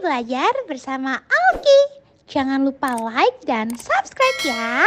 belajar bersama Alki. Jangan lupa like dan subscribe ya.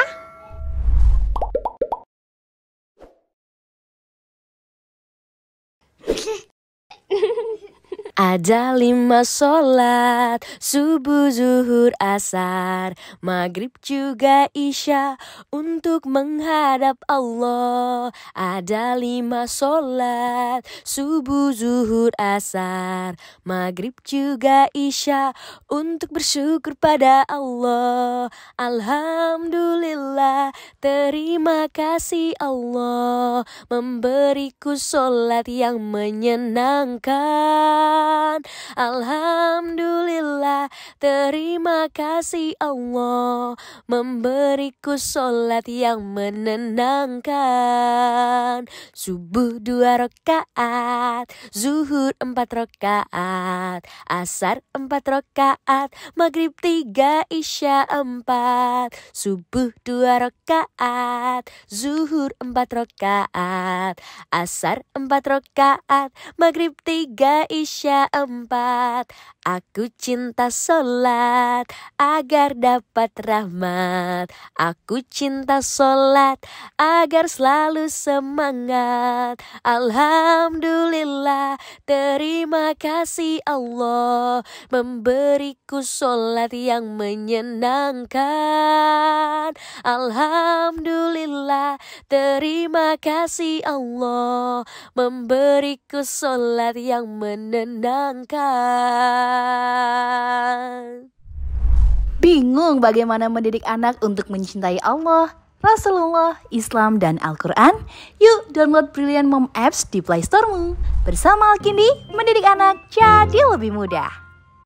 Ada lima sholat, subuh, zuhur, asar, maghrib juga isya untuk menghadap Allah. Ada lima sholat, subuh, zuhur, asar, maghrib juga isya untuk bersyukur pada Allah. Alhamdulillah, terima kasih Allah memberiku sholat yang menyenangkan. Tuhan Alhamdulillah terima kasih Allah Memberiku sholat yang menenangkan Subuh dua rakaat, zuhur empat rakaat Asar empat rakaat, maghrib tiga, isya empat Subuh dua rakaat, zuhur empat rakaat Asar empat rakaat, maghrib tiga, isya empat Aku cinta solat agar dapat rahmat Aku cinta solat agar selalu semangat Alhamdulillah Terima kasih Allah Memberiku sholat yang menyenangkan Alhamdulillah Terima kasih Allah Memberiku sholat yang menenangkan Bingung bagaimana mendidik anak untuk mencintai Allah Rasulullah, Islam, dan Al-Quran? Yuk download Brilliant Mom Apps di Play Store-mu. Bersama Alkindi, mendidik anak jadi lebih mudah.